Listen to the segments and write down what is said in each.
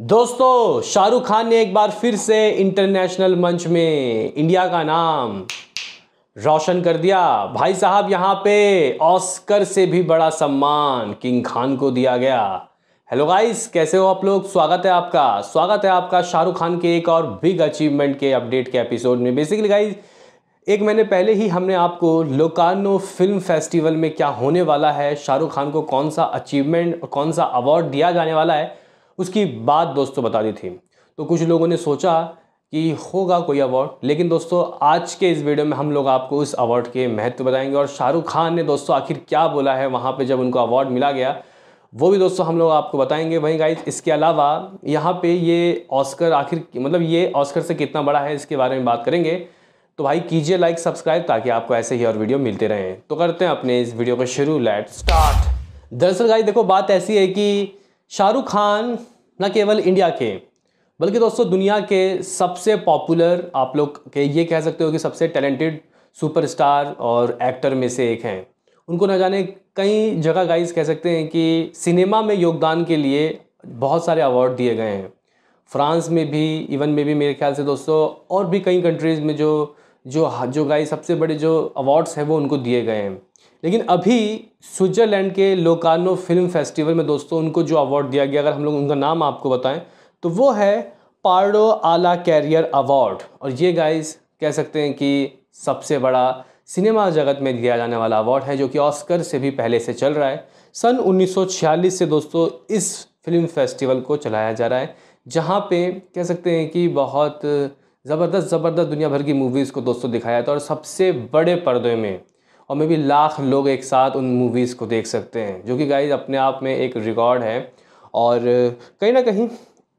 दोस्तों शाहरुख खान ने एक बार फिर से इंटरनेशनल मंच में इंडिया का नाम रोशन कर दिया भाई साहब यहाँ पे ऑस्कर से भी बड़ा सम्मान किंग खान को दिया गया हेलो गाइस कैसे हो आप लोग स्वागत है आपका स्वागत है आपका शाहरुख खान के एक और बिग अचीवमेंट के अपडेट के एपिसोड में बेसिकली गाइस एक महीने पहले ही हमने आपको लोकानो फिल्म फेस्टिवल में क्या होने वाला है शाहरुख खान को कौन सा अचीवमेंट कौन सा अवार्ड दिया जाने वाला है उसकी बात दोस्तों बता दी थी तो कुछ लोगों ने सोचा कि होगा कोई अवार्ड लेकिन दोस्तों आज के इस वीडियो में हम लोग आपको उस अवार्ड के महत्व बताएंगे और शाहरुख खान ने दोस्तों आखिर क्या बोला है वहाँ पे जब उनको अवार्ड मिला गया वो भी दोस्तों हम लोग आपको बताएंगे वहीं गाइज इसके अलावा यहाँ पे ये ऑस्कर आखिर मतलब ये ऑस्कर से कितना बड़ा है इसके बारे में बात करेंगे तो भाई कीजिए लाइक सब्सक्राइब ताकि आपको ऐसे ही और वीडियो मिलते रहें तो करते हैं अपने इस वीडियो को शुरू लेट स्टार्ट दरअसल गाइज देखो बात ऐसी है कि शाहरुख खान न केवल इंडिया के बल्कि दोस्तों दुनिया के सबसे पॉपुलर आप लोग के ये कह सकते हो कि सबसे टैलेंटेड सुपरस्टार और एक्टर में से एक हैं उनको ना जाने कई जगह गाइस कह सकते हैं कि सिनेमा में योगदान के लिए बहुत सारे अवार्ड दिए गए हैं फ्रांस में भी इवन में भी मेरे ख्याल से दोस्तों और भी कई कंट्रीज़ में जो जो जो गाइस सबसे बड़े जो अवार्ड्स हैं वो उनको दिए गए हैं लेकिन अभी स्विट्ज़रलैंड के लोकानो फिल्म फेस्टिवल में दोस्तों उनको जो अवार्ड दिया गया अगर हम लोग उनका नाम आपको बताएं तो वो है पार्डो आला कैरियर अवार्ड और ये गाइस कह सकते हैं कि सबसे बड़ा सिनेमा जगत में दिया जाने वाला अवार्ड है जो कि ऑस्कर से भी पहले से चल रहा है सन उन्नीस से दोस्तों इस फिल्म फेस्टिवल को चलाया जा रहा है जहाँ पे कह सकते हैं कि बहुत ज़बरदस्त ज़बरदस्त दुनिया भर की मूवीज़ को दोस्तों दिखाया जाता है और सबसे बड़े पर्दे में और मे बी लाख लोग एक साथ उन मूवीज़ को देख सकते हैं जो कि गाइज अपने आप में एक रिकॉर्ड है और कहीं ना कहीं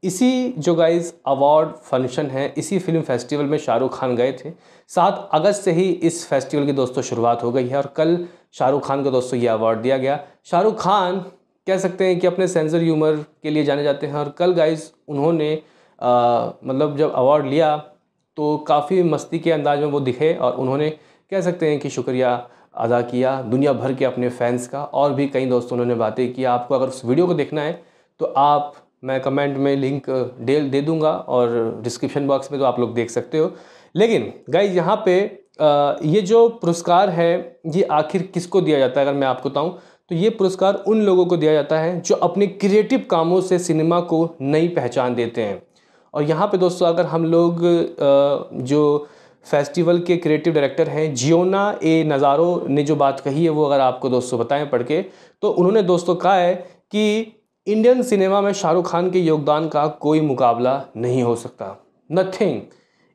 इसी जो गाइज अवार्ड फंक्शन है इसी फिल्म फेस्टिवल में शाहरुख खान गए थे सात अगस्त से ही इस फेस्टिवल की दोस्तों शुरुआत हो गई है और कल शाहरुख खान को दोस्तों ये अवार्ड दिया गया शाहरुख खान कह सकते हैं कि अपने सेंसर यूमर के लिए जाने जाते हैं और कल गाइज उन्होंने आ, मतलब जब अवार्ड लिया तो काफ़ी मस्ती के अंदाज में वो दिखे और उन्होंने कह सकते हैं कि शुक्रिया अदा किया दुनिया भर के अपने फैंस का और भी कई दोस्तों ने बातें की आपको अगर उस वीडियो को देखना है तो आप मैं कमेंट में लिंक दे दे दूंगा और डिस्क्रिप्शन बॉक्स में तो आप लोग देख सकते हो लेकिन गाइज यहाँ पे ये जो पुरस्कार है ये आखिर किसको दिया जाता है अगर मैं आपको बताऊँ तो ये पुरस्कार उन लोगों को दिया जाता है जो अपने क्रिएटिव कामों से सिनेमा को नई पहचान देते हैं और यहाँ पे दोस्तों अगर हम लोग जो फेस्टिवल के क्रिएटिव डायरेक्टर हैं जियोना ए नज़ारो ने जो बात कही है वो अगर आपको दोस्तों बताएं पढ़ के तो उन्होंने दोस्तों कहा है कि इंडियन सिनेमा में शाहरुख खान के योगदान का कोई मुकाबला नहीं हो सकता नथिंग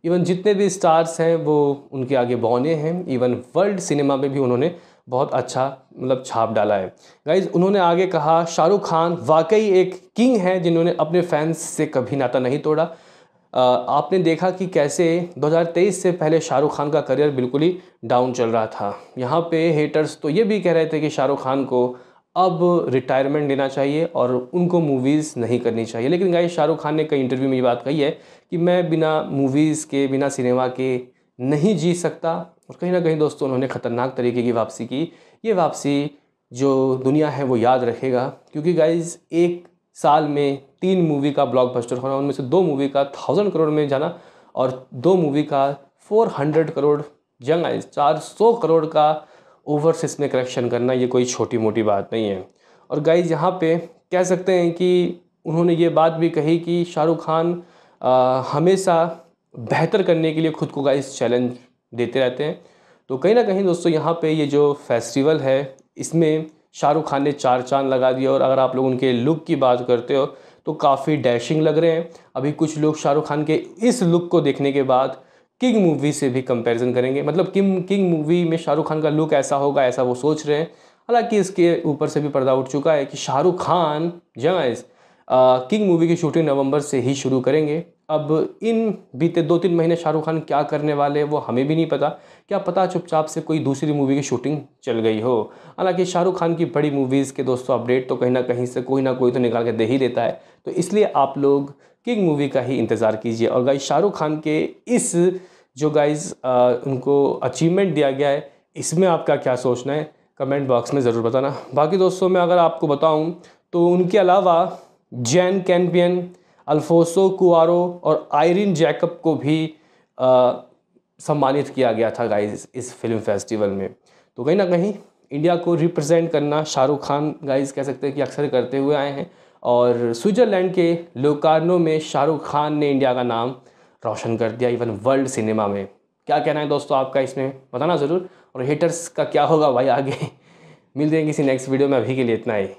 इवन जितने भी स्टार्स हैं वो उनके आगे बौने हैं इवन वर्ल्ड सिनेमा में भी उन्होंने बहुत अच्छा मतलब छाप डाला है गाइज उन्होंने आगे कहा शाहरुख खान वाकई एक किंग हैं जिन्होंने अपने फैंस से कभी नाता नहीं तोड़ा आपने देखा कि कैसे 2023 से पहले शाहरुख खान का करियर बिल्कुल ही डाउन चल रहा था यहाँ पे हेटर्स तो ये भी कह रहे थे कि शाहरुख खान को अब रिटायरमेंट लेना चाहिए और उनको मूवीज़ नहीं करनी चाहिए लेकिन गाय शाहरुख खान ने कई इंटरव्यू में ये बात कही है कि मैं बिना मूवीज़ के बिना सिनेमा के नहीं जी सकता और कहीं ना कहीं दोस्तों उन्होंने ख़तरनाक तरीके की वापसी की ये वापसी जो दुनिया है वो याद रखेगा क्योंकि गाइज एक साल में तीन मूवी का ब्लॉकबस्टर होना उनमें से दो मूवी का थाउजेंड करोड़ में जाना और दो मूवी का फोर हंड्रेड करोड़ जंग आई चार सौ करोड़ का ओवरसीज में कलेक्शन करना ये कोई छोटी मोटी बात नहीं है और गाइज यहाँ पे कह सकते हैं कि उन्होंने ये बात भी कही कि शाहरुख खान आ, हमेशा बेहतर करने के लिए खुद को गाइज चैलेंज देते रहते हैं तो कहीं ना कहीं दोस्तों यहाँ पे ये जो फेस्टिवल है इसमें शाहरुख खान ने चार चांद लगा दिया और अगर आप लोग उनके लुक की बात करते हो तो काफ़ी डैशिंग लग रहे हैं अभी कुछ लोग शाहरुख खान के इस लुक को देखने के बाद किंग मूवी से भी कंपैरिजन करेंगे मतलब किम किंग मूवी में शाहरुख खान का लुक ऐसा होगा ऐसा वो सोच रहे हैं हालांकि इसके ऊपर से भी पर्दा उठ चुका है कि शाहरुख खान जहाँ किंग मूवी की शूटिंग नवंबर से ही शुरू करेंगे अब इन बीते दो तीन महीने शाहरुख खान क्या करने वाले हैं वो हमें भी नहीं पता क्या पता चुपचाप से कोई दूसरी मूवी की शूटिंग चल गई हो हालांकि शाहरुख खान की बड़ी मूवीज़ के दोस्तों अपडेट तो कहीं ना कहीं से कोई ना कोई तो निकाल के दे ही देता है तो इसलिए आप लोग किंग मूवी का ही इंतज़ार कीजिए और गाइज शाहरुख खान के इस जो गाइज उनको अचीवमेंट दिया गया है इसमें आपका क्या सोचना है कमेंट बॉक्स में ज़रूर बताना बाकी दोस्तों मैं अगर आपको बताऊँ तो उनके अलावा जैन कैनपियन अल्फोसो कुआरो और आयरिन जैकब को भी आ, सम्मानित किया गया था गाइज इस फिल्म फेस्टिवल में तो कहीं ना कहीं इंडिया को रिप्रेजेंट करना शाहरुख खान गाइज कह सकते हैं कि अक्सर करते हुए आए हैं और स्विट्ज़रलैंड के लोकार्नो में शाहरुख खान ने इंडिया का नाम रोशन कर दिया इवन वर्ल्ड सिनेमा में क्या कहना है दोस्तों आपका इसमें बताना ज़रूर और हेटर्स का क्या होगा भाई आगे मिल देंगे किसी नेक्स्ट वीडियो में अभी के लिए इतना ही